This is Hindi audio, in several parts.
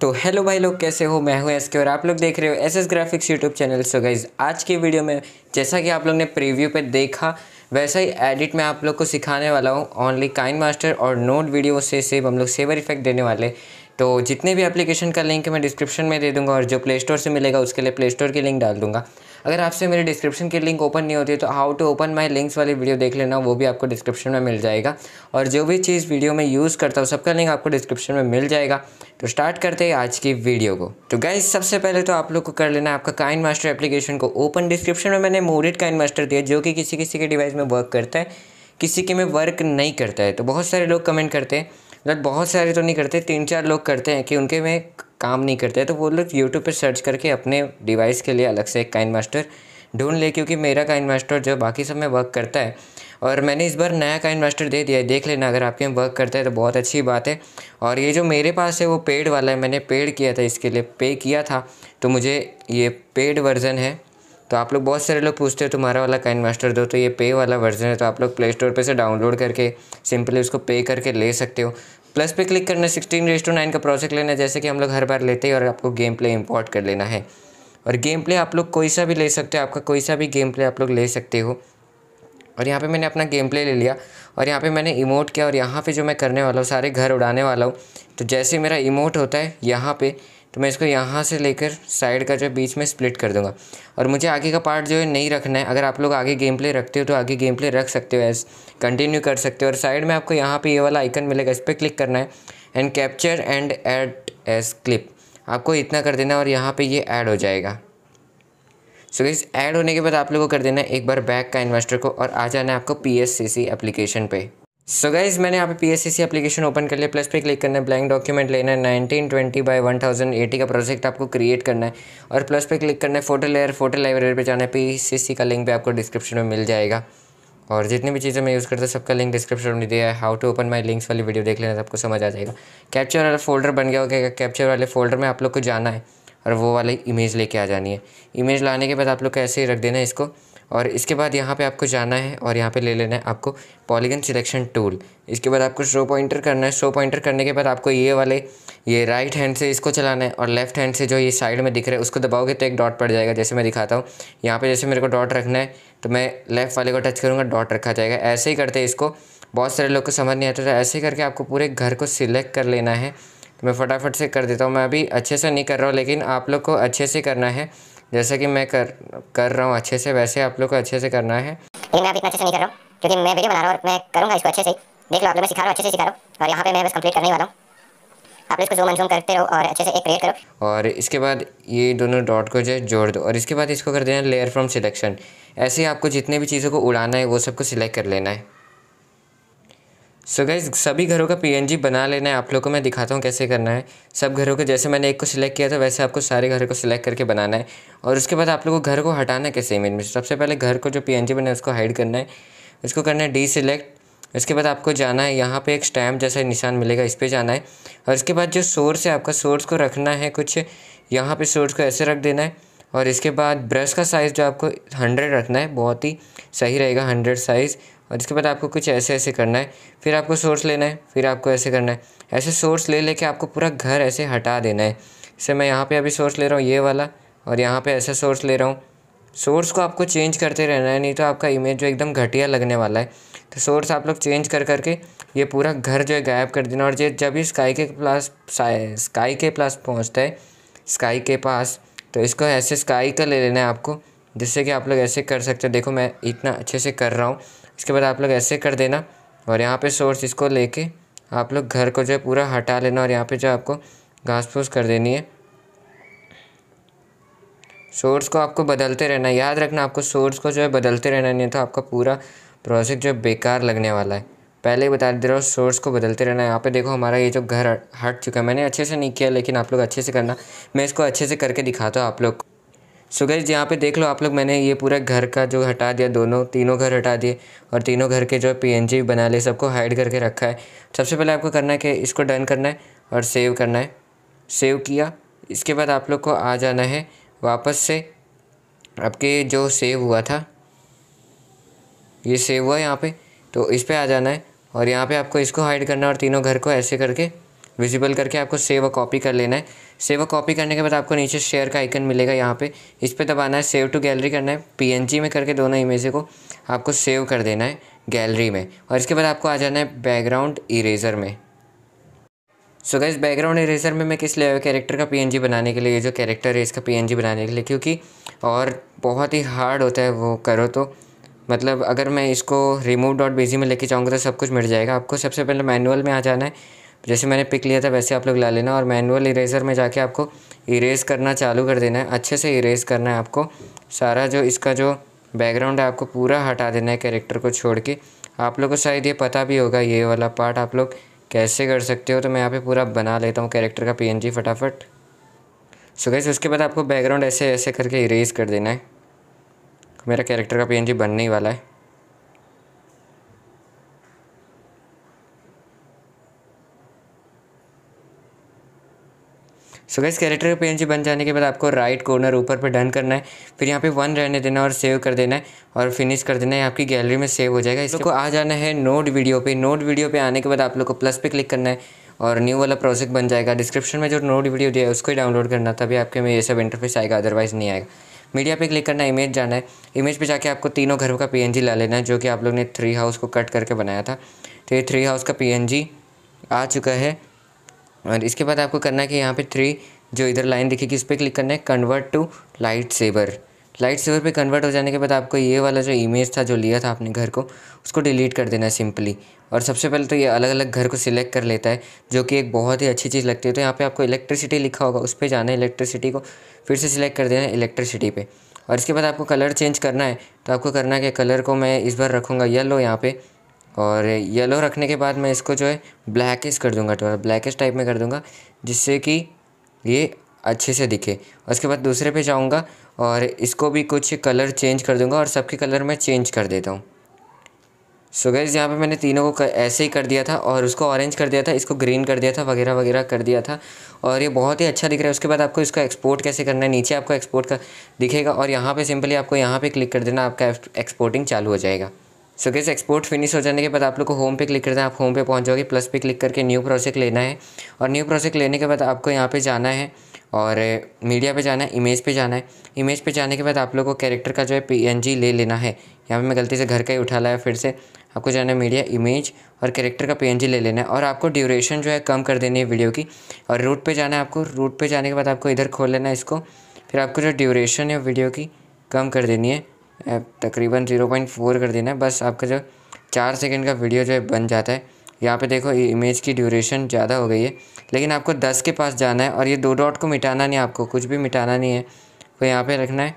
तो हेलो भाई लोग कैसे हो मैं एस एसके और आप लोग देख रहे हो S S graphics YouTube channel so guys आज की वीडियो में जैसा कि आप लोग ने प्रीव्यू पे देखा वैसा ही एडिट में आप लोग को सिखाने वाला हूँ ओनली काइन मास्टर और नोट वीडियो से सेव हम लोग सेवर इफेक्ट देने वाले तो जितने भी एप्लीकेशन का लिंक मैं डिस्क्रिप्शन में दे दूँगा और जो प्ले स्टोर से मिलेगा उसके लिए प्ले स्टोर की लिंक डाल दूँगा अगर आपसे मेरे डिस्क्रिप्शन की लिंक ओपन नहीं होती है तो how to open my links वाली वीडियो देख लेना वो भी आपको डिस्क्रिप्शन में मिल जाएगा और जो भी चीज़ वीडियो में यूज़ करता हूँ सबका लिंक आपको डिस्क्रिप्शन में मिल जाएगा तो स्टार्ट करते हैं आज की वीडियो को तो गाइज सबसे पहले तो आप लोग को कर लेना है आपका काइन मास्टर एप्लीकेशन को ओपन डिस्क्रिप्शन में मैंने मोरिट काइन मास्टर दिया जो कि किसी किसी के डिवाइस में वर्क करता है किसी के में वर्क नहीं करता है तो बहुत सारे लोग कमेंट करते हैं मतलब बहुत सारे तो नहीं करते तीन चार लोग करते हैं कि उनके में काम नहीं करते तो वो लोग यूट्यूब पर सर्च करके अपने डिवाइस के लिए अलग से एक काइन मास्टर ढूंढ ले क्योंकि मेरा काइन मास्टर जो बाकी सब में वर्क करता है और मैंने इस बार नया काइन मास्टर दे दिया है देख लेना अगर आपके में वर्क करता है तो बहुत अच्छी बात है और ये जो मेरे पास है वो पेड वाला है मैंने पेड किया था इसके लिए पे किया था तो मुझे ये पेड वर्ज़न है तो आप लोग बहुत सारे लोग पूछते हो तुम्हारा वाला काइन मास्टर दो तो ये पे वाला वर्जन है तो आप लोग प्ले स्टोर पर से डाउनलोड करके सिंपली उसको पे करके ले सकते हो प्लस पे क्लिक करना सिक्सटीन रेस टू नाइन का प्रोजेक्ट लेना जैसे कि हम लोग हर बार लेते हैं और आपको गेम प्ले इम्पोर्ट कर लेना है और गेम प्ले आप लोग कोई सा भी ले सकते हो आपका कोई सा भी गेम प्ले आप लोग ले सकते हो और यहाँ पे मैंने अपना गेम प्ले ले लिया और यहाँ पे मैंने इमोट किया और यहाँ पे जो मैं करने वाला हूँ सारे घर उड़ाने वाला हूँ तो जैसे मेरा इमोट होता है यहाँ पर तो मैं इसको यहाँ से लेकर साइड का जो है बीच में स्प्लिट कर दूंगा और मुझे आगे का पार्ट जो है नहीं रखना है अगर आप लोग आगे गेम प्ले रखते हो तो आगे गेम प्ले रख सकते हो एस कंटिन्यू कर सकते हो और साइड में आपको यहाँ पे ये वाला आइकन मिलेगा इस पर क्लिक करना है and capture and add as clip आपको इतना कर देना और यहाँ पर ये ऐड हो जाएगा सो इस ऐड होने के बाद आप लोगों को कर देना है एक बार बैक का इन्वेस्टर को और आ जाना है आपको P S C C application पर सो so गाइज मैंने यहाँ पे P S C application open कर लिया प्लस पे क्लिक करना है ब्लैंक डॉक्यूमेंट लेना है nineteen twenty by one thousand eighty का प्रोजेक्ट आपको क्रिएट करना है और प्लस पे क्लिक करना है फोटो लेयर फोटो लाइब्रेरी पे जाना है पी सी सी का लिंक भी आपको डिस्क्रिप्शन में मिल जाएगा और जितनी भी चीज़ें मैं यूज़ करता हूँ सबका लिंक डिस्क्रिप्शन में दिया है how to open my links वाली वीडियो देख लेना सबको तो आपको समझ आ जाएगा कैप्चर वाला फोल्डर बन गया होगा कैप्चर वाले फोल्डर में आप लोग को जाना है और वो वाली इमेज लेके आ जानी है इमेज लाने के बाद आप लोग कैसे ही रख देना है इसको और इसके बाद यहाँ पे आपको जाना है और यहाँ पे ले लेना है आपको पॉलीगन सिलेक्शन टूल इसके बाद आपको शो पॉइंटर करना है शो पॉइंटर करने के बाद आपको ये वाले ये राइट हैंड से इसको चलाना है और लेफ्ट हैंड से जो ये साइड में दिख रहा है उसको दबाओगे तो एक डॉट पड़ जाएगा जैसे मैं दिखाता हूँ यहाँ पर जैसे मेरे को डॉट रखना है तो मैं लेफ़्ट वाले को टच करूँगा डॉट रखा जाएगा ऐसे ही करते इसको बहुत सारे लोग को समझ नहीं आता था तो ऐसे ही करके आपको पूरे घर को सिलेक्ट कर लेना है तो मैं फटाफट से कर देता हूँ मैं अभी अच्छे से नहीं कर रहा हूँ लेकिन आप लोग को अच्छे से करना है जैसा कि मैं कर कर रहा हूँ अच्छे से वैसे आप लोग को अच्छे से करना है लेकिन मैं अभी अच्छे से नहीं कर रहा हूँ क्योंकि मैं वीडियो बना रहा हूँ और मैं करूँगा इसको अच्छे से देख लो आप लोग मैं सिखा रहा हूँ अच्छे से सिखा रहा हूँ और यहाँ पे मैं बस कंप्लीट करने वाला हूँ आप इसको जूम अनजूम करते रहो और अच्छे से एक क्रिएट करो और इसके बाद ये दोनों डॉट को जो है जोड़ दो और इसके बाद इसको कर देना लेयर फ्रॉम सिलेक्शन ऐसे ही आपको जितने भी चीज़ों को उड़ाना है वो सबको सिलेक्ट कर लेना है सो so गाइज सभी घरों का पीएनजी बना लेना है आप लोग को मैं दिखाता हूँ कैसे करना है सब घरों के जैसे मैंने एक को सिलेक्ट किया था वैसे आपको सारे घर को सिलेक्ट करके बनाना है और उसके बाद आप लोगों को घर को हटाना कैसे इमेज में सबसे पहले घर को जो पीएनजी बना है उसको हाइड करना है उसको करना है डी सिलेक्ट उसके बाद आपको जाना है यहाँ पर एक स्टैम्प जैसा निशान मिलेगा इस पर जाना है और इसके बाद जो सोर्स है आपका सोर्स को रखना है कुछ यहाँ पर सोर्स को ऐसे रख देना है और इसके बाद ब्रश का साइज़ जो आपको हंड्रेड रखना है बहुत ही सही रहेगा हंड्रेड साइज़ और इसके बाद आपको कुछ ऐसे ऐसे करना है फिर आपको सोर्स लेना है फिर आपको ऐसे करना है ऐसे सोर्स ले लेके आपको पूरा घर ऐसे हटा देना है जैसे मैं यहाँ पे अभी सोर्स ले रहा हूँ ये वाला और यहाँ पे ऐसा सोर्स ले रहा हूँ सोर्स को आपको चेंज करते रहना है नहीं तो आपका इमेज जो एकदम घटिया लगने वाला है तो सोर्स आप लोग चेंज कर करके ये पूरा घर जो है गायब कर देना और ये जब भी स्काई के प्लास स्काई के प्लास पहुँचता है स्काई के पास तो इसको ऐसे स्काई का ले लेना है आपको जिससे कि आप लोग ऐसे कर सकते हो देखो मैं इतना अच्छे से कर रहा हूँ इसके बाद आप लोग ऐसे कर देना और यहाँ पे सोर्स इसको लेके आप लोग घर को जो है पूरा हटा लेना और यहाँ पे जो आपको घास फूस कर देनी है सोर्स को आपको बदलते रहना याद रखना आपको सोर्स को जो है बदलते रहना नहीं तो आपका पूरा प्रोजेक्ट जो है बेकार लगने वाला है पहले ही बता दे रहा हूँ सोर्स को बदलते रहना है यहाँ पे देखो हमारा ये जो घर हट चुका है मैंने अच्छे से नहीं किया लेकिन आप लोग अच्छे से करना मैं इसको अच्छे से करके दिखाता हूँ आप लोग को सो गैज यहाँ पे देख लो आप लोग मैंने ये पूरा घर का जो हटा दिया दोनों तीनों घर हटा दिए और तीनों घर के जो पी बना लिए सबको हाइड करके रखा है सबसे पहले आपको करना है कि इसको डन करना है और सेव करना है सेव किया इसके बाद आप लोग को आ जाना है वापस से आपके जो सेव हुआ था ये सेव हुआ यहाँ पे तो इस पर आ जाना है और यहाँ पे आपको इसको हाइड करना है और तीनों घर को ऐसे करके विजिबल करके आपको सेव अ कॉपी कर लेना है सेव अ कॉपी करने के बाद आपको नीचे शेयर का आइकन मिलेगा यहाँ पे इस पर दबाना है सेव टू गैलरी करना है पीएनजी में करके दोनों इमेज को आपको सेव कर देना है गैलरी में और इसके बाद आपको आ जाना है बैकग्राउंड इरेजर में सो गैस बैकग्राउंड इरेजर में मैं किस ले कैरेक्टर का पी बनाने के लिए ये जो कैरेक्टर है इसका पी बनाने के लिए क्योंकि और बहुत ही हार्ड होता है वो करो तो मतलब अगर मैं इसको रिमूव डॉट बीजी में लेके जाऊँगा तो सब कुछ मिट जाएगा आपको सबसे पहले मैनुअल में आ जाना है जैसे मैंने पिक लिया था वैसे आप लोग ला लेना और मैनुअल इरेज़र में जाके आपको इरेज़ करना चालू कर देना है अच्छे से इरेज़ करना है आपको सारा जो इसका जो बैकग्राउंड है आपको पूरा हटा देना है कैरेक्टर को छोड़ के आप लोग को शायद ये पता भी होगा ये वाला पार्ट आप लोग कैसे कर सकते हो तो मैं यहाँ पे पूरा बना लेता हूँ कैरेक्टर का पी फटाफट सो गैस उसके बाद आपको बैकग्राउंड ऐसे ऐसे करके इरेज कर देना है मेरा कैरेक्टर का पी बनने ही वाला है सो गाइस कैरेक्टर का पीएनजी बन जाने के बाद आपको राइट कॉर्नर ऊपर पर डन करना है फिर यहाँ पे वन रहने देना और सेव कर देना है और फिनिश कर देना है आपकी गैलरी में सेव हो जाएगा इसको आ जाना है नोट वीडियो पे नोट वीडियो पे आने के बाद आप लोग को प्लस पे क्लिक करना है और न्यू वाला प्रोजेक्ट बन जाएगा डिस्क्रिप्शन में जो नोट वीडियो दिया है उसको ही डाउनलोड करना तभी आपके में ये सब इंटरफेस आएगा अदरवाइज़ नहीं आएगा मीडिया पे क्लिक करना है इमेज जाना है इमेज पे जाके आपको तीनों घरों का पीएनजी ला लेना है जो कि आप लोग ने थ्री हाउस को कट करके बनाया था तो ये थ्री हाउस का पीएनजी आ चुका है और इसके बाद आपको करना है कि यहाँ पे थ्री जो इधर लाइन दिखेगी उस पर क्लिक करना है convert to light saver light saver पे कन्वर्ट हो जाने के बाद आपको ये वाला जो इमेज था जो लिया था आपने घर को उसको डिलीट कर देना है सिंपली और सबसे पहले तो ये अलग अलग घर को सिलेक्ट कर लेता है जो कि एक बहुत ही अच्छी चीज़ लगती है तो यहाँ पे आपको इलेक्ट्रिसिटी लिखा होगा उस पर जाना है इलेक्ट्रिसिटी को फिर से सिलेक्ट कर देना है इलेक्ट्रिसिटी पर और इसके बाद आपको कलर चेंज करना है तो आपको करना है कि कलर को मैं इस बार रखूँगा येलो यहाँ पर और येलो रखने के बाद मैं इसको जो है ब्लैकिश कर दूंगा थोड़ा ब्लैकिश टाइप में कर दूंगा जिससे कि ये अच्छे से दिखे उसके बाद दूसरे पे जाऊंगा और इसको भी कुछ कलर चेंज कर दूंगा और सबके कलर मैं चेंज कर देता हूँ सो गैस यहाँ पे मैंने तीनों को ऐसे ही कर दिया था और उसको ऑरेंज कर दिया था इसको ग्रीन कर दिया था वगैरह वगैरह कर दिया था और ये बहुत ही अच्छा दिख रहा है उसके बाद आपको इसका एक्सपोर्ट कैसे करना है नीचे आपको एक्सपोर्ट का दिखेगा और यहाँ पे सिंपली आपको यहाँ पे क्लिक कर देना आपका एक्सपोर्टिंग चालू हो जाएगा सो गैस एक्सपोर्ट फिनिश हो जाने के बाद आप लोग को होम पे क्लिक करना है आप होम पे पहुंच जाओगे प्लस पे क्लिक करके न्यू प्रोजेक्ट लेना है और न्यू प्रोजेक्ट लेने के बाद आपको यहाँ पे जाना है और मीडिया eh, पे जाना है इमेज पे जाना है इमेज पे जाने के बाद आप लोग को कैरेक्टर का जो है पी ले लेना है यहाँ पर मैं गलती से घर का ही उठा लाया फिर से आपको जाना है मीडिया इमेज और कैरेक्टर का पी ले लेना है और आपको ड्यूरेशन जो है कम कर देनी है वीडियो की और रूट पर जाना है आपको रूट पर जाने के बाद आपको इधर खोल लेना है इसको फिर आपको जो ड्यूरेशन है वीडियो की कम कर देनी है तकरीबन ज़ीरो पॉइंट फोर कर देना है बस आपका जो चार सेकंड का वीडियो जो है बन जाता है यहाँ पे देखो ये इमेज की ड्यूरेशन ज़्यादा हो गई है लेकिन आपको दस के पास जाना है और ये दो डॉट को मिटाना नहीं आपको कुछ भी मिटाना नहीं है वो तो यहाँ पे रखना है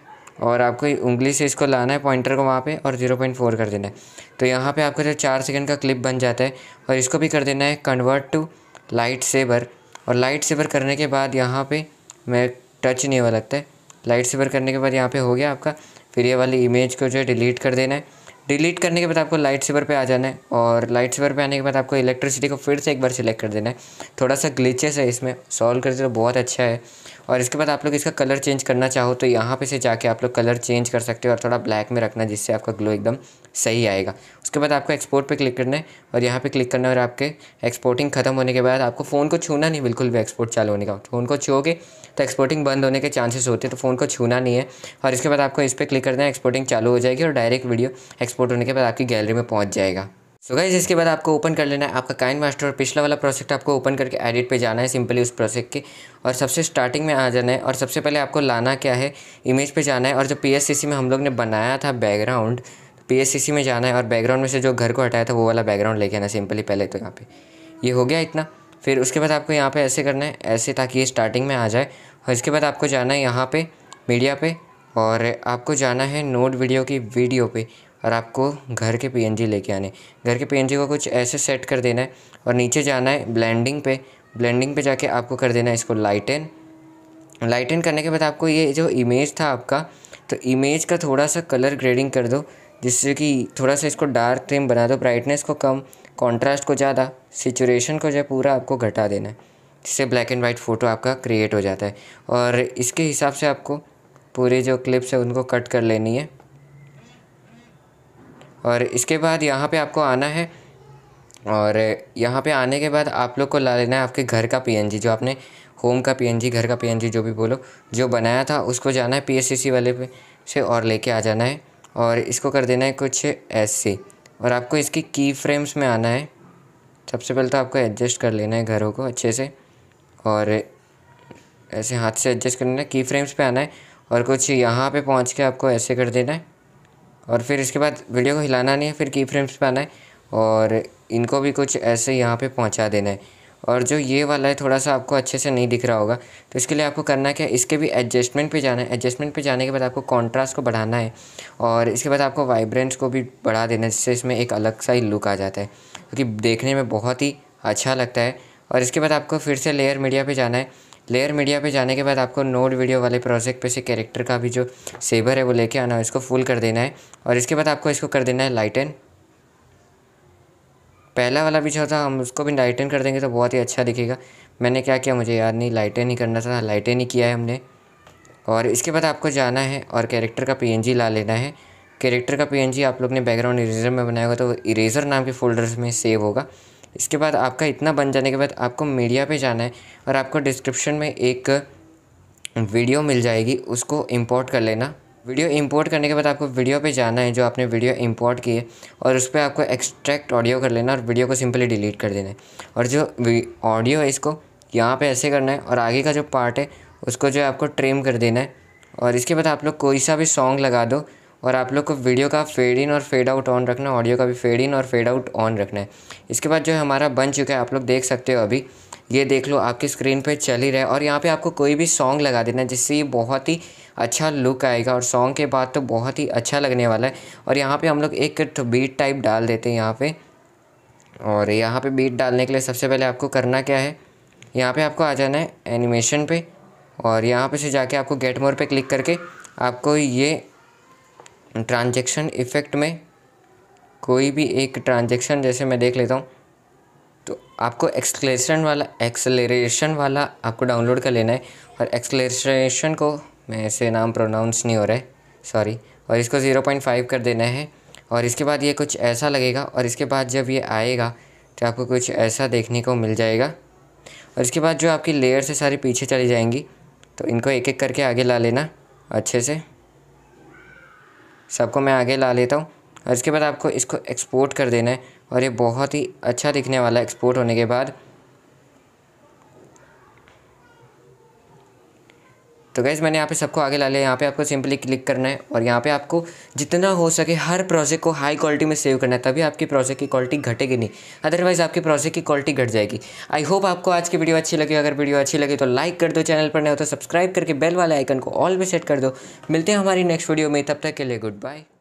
और आपको उंगली से इसको लाना है पॉइंटर को वहाँ पे और ज़ीरो पॉइंट फोर कर देना है तो यहाँ पे आपका जो चार सेकंड का क्लिप बन जाता है और इसको भी कर देना है कन्वर्ट टू लाइट सेवर और लाइट सेवर करने के बाद यहाँ पे मैं टच नहीं हुआ लगता है लाइट सेवर करने के बाद यहाँ पे हो गया आपका फिर ये वाली इमेज को जो है डिलीट कर देना है डिलीट करने के बाद आपको लाइट सेवर पे आ जाना है और लाइट सेवर पे आने के बाद आपको इलेक्ट्रिसिटी को फिर से एक बार सिलेक्ट कर देना है थोड़ा सा ग्लिचेस है इसमें सॉल्व करते तो बहुत अच्छा है और इसके बाद आप लोग इसका कलर चेंज करना चाहो तो यहाँ पे से जाके आप लोग कलर चेंज कर सकते हो और थोड़ा ब्लैक में रखना जिससे आपका ग्लो एकदम सही आएगा उसके बाद आपको एक्सपोर्ट पे क्लिक करना है और यहाँ पे क्लिक करना है और आपके एक्सपोर्टिंग खत्म होने के बाद आपको फ़ोन को छूना नहीं बिल्कुल भी एक्सपोर्ट चालू होने का फ़ोन को छूओगे तो एक्सपोर्टिंग बंद होने के चांसेस होते हैं तो फ़ोन को छूना नहीं है और इसके बाद आपको इस पर क्लिक करना है एक्सपोर्टिंग चालू हो जाएगी और डायरेक्ट वीडियो एक्सपोर्ट होने के बाद आपकी गैलरी में पहुँच जाएगा सो गाइज इसके बाद आपको ओपन कर लेना है आपका काइन मास्टर और पिछला वाला प्रोजेक्ट आपको ओपन करके एडिट पे जाना है सिंपली उस प्रोजेक्ट के और सबसे स्टार्टिंग में आ जाना है और सबसे पहले आपको लाना क्या है इमेज पे जाना है और जो पीएससीसी में हम लोग ने बनाया था बैकग्राउंड पीएससीसी में जाना है और बैकग्राउंड में से जो घर को हटाया था वो वाला बैकग्राउंड लेके आना सिंपली पहले तो यहाँ पर ये हो गया इतना फिर उसके बाद आपको यहाँ पर ऐसे करना है ऐसे ताकि ये स्टार्टिंग में आ जाए और इसके बाद आपको जाना है यहाँ पर मीडिया पर और आपको जाना है नोट वीडियो की वीडियो पे और आपको घर के पीएनजी लेके आने घर के पीएनजी को कुछ ऐसे सेट कर देना है और नीचे जाना है ब्लेंडिंग पे ब्लेंडिंग पे जाके आपको कर देना है इसको लाइटन लाइटन करने के बाद आपको ये जो इमेज था आपका तो इमेज का थोड़ा सा कलर ग्रेडिंग कर दो जिससे कि थोड़ा सा इसको डार्क थीम बना दो ब्राइटनेस को कम कॉन्ट्रास्ट को ज़्यादा सिचुएशन को जो पूरा आपको घटा देना है जिससे ब्लैक एंड वाइट फ़ोटो आपका क्रिएट हो जाता है और इसके हिसाब से आपको पूरे जो क्लिप्स है उनको कट कर लेनी है और इसके बाद यहाँ पे आपको आना है और यहाँ पे आने के बाद आप लोग को ला लेना है आपके घर का पीएनजी जो आपने होम का पीएनजी घर का पीएनजी जो भी बोलो जो बनाया था उसको जाना है पीएससीसी वाले पे से और लेके आ जाना है और इसको कर देना है कुछ एस और आपको इसकी की फ्रेम्स में आना है सबसे पहले तो आपको एडजस्ट कर लेना है घरों को अच्छे से और ऐसे हाथ से एडजस्ट करना है की फ्रेम्स पर आना है और कुछ यहाँ पर पहुँच के आपको ऐसे कर देना है और फिर इसके बाद वीडियो को हिलाना नहीं है फिर की फ्रेम्स पर आना है और इनको भी कुछ ऐसे यहाँ पे पहुँचा देना है और जो ये वाला है थोड़ा सा आपको अच्छे से नहीं दिख रहा होगा तो इसके लिए आपको करना क्या है इसके भी एडजस्टमेंट पे जाना है एडजस्टमेंट पे जाने के बाद आपको कॉन्ट्रास्ट को बढ़ाना है और इसके बाद आपको वाइब्रेंस को भी बढ़ा देना है जिससे इसमें एक अलग सा ही लुक आ जाता है क्योंकि तो देखने में बहुत ही अच्छा लगता है और इसके बाद आपको फिर से लेयर मीडिया पर जाना है लेयर मीडिया पे जाने के बाद आपको नोड वीडियो वाले प्रोजेक्ट पे से कैरेक्टर का भी जो सेवर है वो लेके आना है इसको फुल कर देना है और इसके बाद आपको इसको कर देना है लाइटन पहला वाला भी जो था हम उसको भी लाइटन कर देंगे तो बहुत ही अच्छा दिखेगा मैंने क्या किया मुझे याद नहीं लाइटन ही करना था लाइटन ही किया है हमने और इसके बाद आपको जाना है और कैरेक्टर का पी ला लेना है कैरेक्टर का पी आप लोग ने बैकग्राउंड इरेजर में बनाया होगा तो इरेजर नाम के फोल्डर्स में सेव होगा इसके बाद आपका इतना बन जाने के बाद आपको मीडिया पे जाना है और आपको डिस्क्रिप्शन में एक वीडियो मिल जाएगी उसको इंपोर्ट कर लेना वीडियो इंपोर्ट करने के बाद आपको वीडियो पे जाना है जो आपने वीडियो इंपोर्ट की है और उस पर आपको एक्सट्रैक्ट ऑडियो कर लेना और वीडियो को सिंपली डिलीट कर देना है और जो ऑडियो है इसको यहाँ पर ऐसे करना है और आगे का जो पार्ट है उसको जो है आपको ट्रेम कर देना है और इसके बाद आप लोग कोई सा भी सॉन्ग लगा दो और आप लोग को वीडियो का फेड इन और फेड आउट ऑन रखना ऑडियो का भी फेड इन और फेड आउट ऑन रखना है इसके बाद जो हमारा बन चुका है आप लोग देख सकते हो अभी ये देख लो आपकी स्क्रीन पे चल ही रहा है और यहाँ पे आपको कोई भी सॉन्ग लगा देना है जिससे ये बहुत ही अच्छा लुक आएगा और सॉन्ग के बाद तो बहुत ही अच्छा लगने वाला है और यहाँ पे हम लोग एक बीट टाइप डाल देते हैं यहाँ पे और यहाँ पे बीट डालने के लिए सबसे पहले आपको करना क्या है यहाँ पर आपको आ जाना है एनिमेशन पर और यहाँ पर से जाके आपको गेट मोर पर क्लिक करके आपको ये ट्रांजेक्शन इफ़ेक्ट में कोई भी एक ट्रांजेक्शन जैसे मैं देख लेता हूँ तो आपको एक्सलेशन वाला एक्सलेशन वाला आपको डाउनलोड कर लेना है और एक्सलेशन को मैं ऐसे नाम प्रोनाउंस नहीं हो रहा है सॉरी और इसको ज़ीरो पॉइंट फाइव कर देना है और इसके बाद ये कुछ ऐसा लगेगा और इसके बाद जब ये आएगा तो आपको कुछ ऐसा देखने को मिल जाएगा और इसके बाद जो आपकी लेयर से सारी पीछे चली जाएंगी तो इनको एक एक करके आगे ला लेना अच्छे से सबको मैं आगे ला लेता हूँ और इसके बाद आपको इसको एक्सपोर्ट कर देना है और ये बहुत ही अच्छा दिखने वाला है एक्सपोर्ट होने के बाद तो गैस मैंने यहाँ पे सबको आगे ला लिया यहाँ पे आपको सिंपली क्लिक करना है और यहाँ पे आपको जितना हो सके हर प्रोजेक्ट को हाई क्वालिटी में सेव करना है तभी आपकी प्रोजेक्ट की क्वालिटी घटेगी नहीं अदरवाइज़ आपकी प्रोजेक्ट की क्वालिटी घट जाएगी आई होप आपको आज की वीडियो अच्छी लगी अगर वीडियो अच्छी लगी तो लाइक कर दो चैनल पर नहीं हो तो सब्सक्राइब करके बेल वाले आइकन को ऑल भी सेट कर दो मिलते हैं हमारी नेक्स्ट वीडियो में तब तक के लिए गुड बाय